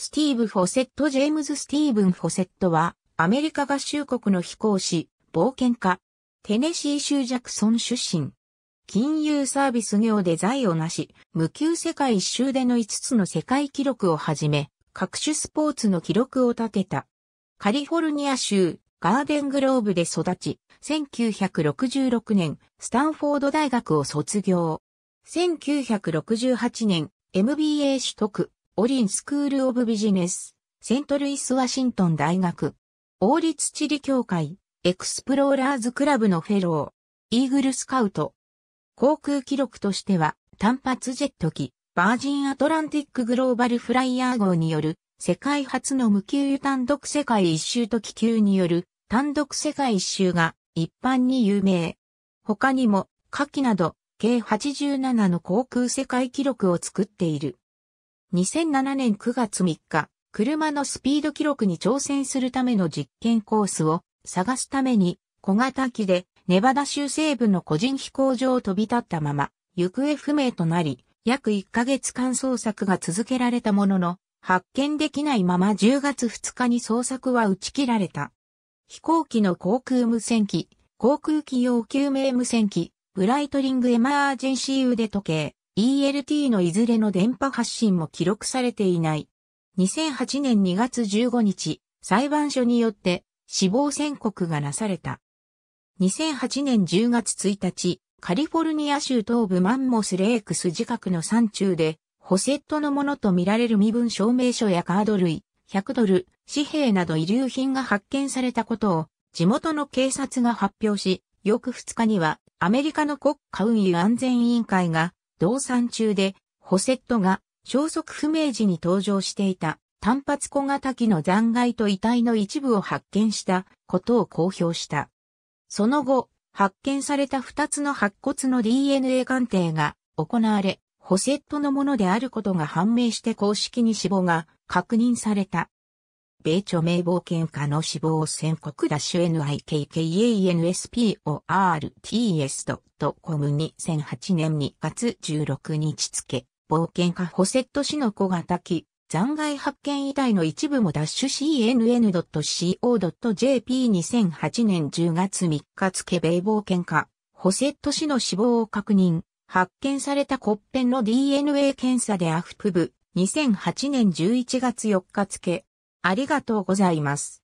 スティーブ・フォセット・ジェームズ・スティーブン・フォセットは、アメリカ合衆国の飛行士、冒険家、テネシー州ジャクソン出身。金融サービス業で財を成し、無給世界一周での5つの世界記録をはじめ、各種スポーツの記録を立てた。カリフォルニア州、ガーデングローブで育ち、1966年、スタンフォード大学を卒業。1968年、MBA 取得。オリンスクールオブビジネス、セントルイス・ワシントン大学、王立地理協会、エクスプローラーズクラブのフェロー、イーグルスカウト。航空記録としては、単発ジェット機、バージンアトランティックグローバルフライヤー号による、世界初の無給油単独世界一周と気球による、単独世界一周が一般に有名。他にも、火器など、計87の航空世界記録を作っている。2007年9月3日、車のスピード記録に挑戦するための実験コースを探すために小型機でネバダ州西部の個人飛行場を飛び立ったまま行方不明となり約1ヶ月間捜索が続けられたものの発見できないまま10月2日に捜索は打ち切られた。飛行機の航空無線機、航空機用救命無線機、ブライトリングエマージェンシー腕時計、ELT のいずれの電波発信も記録されていない。2008年2月15日、裁判所によって死亡宣告がなされた。2008年10月1日、カリフォルニア州東部マンモスレークス自覚の山中で、ホセットのものとみられる身分証明書やカード類、100ドル、紙幣など遺留品が発見されたことを、地元の警察が発表し、翌2日には、アメリカの国家運輸安全委員会が、動産中で、ホセットが消息不明時に登場していた単発小型機の残骸と遺体の一部を発見したことを公表した。その後、発見された二つの白骨の DNA 鑑定が行われ、ホセットのものであることが判明して公式に死亡が確認された。米著名冒険家の死亡宣告ダッシュ n i k k a n s p o r t s c o m 2008年2月16日付、冒険家ホセット氏の小型機、残骸発見遺体の一部もダッシュ cnn.co.jp2008 年10月3日付米冒険家、ホセット氏の死亡を確認、発見された骨片の DNA 検査でアフプブ、2008年11月4日付、ありがとうございます。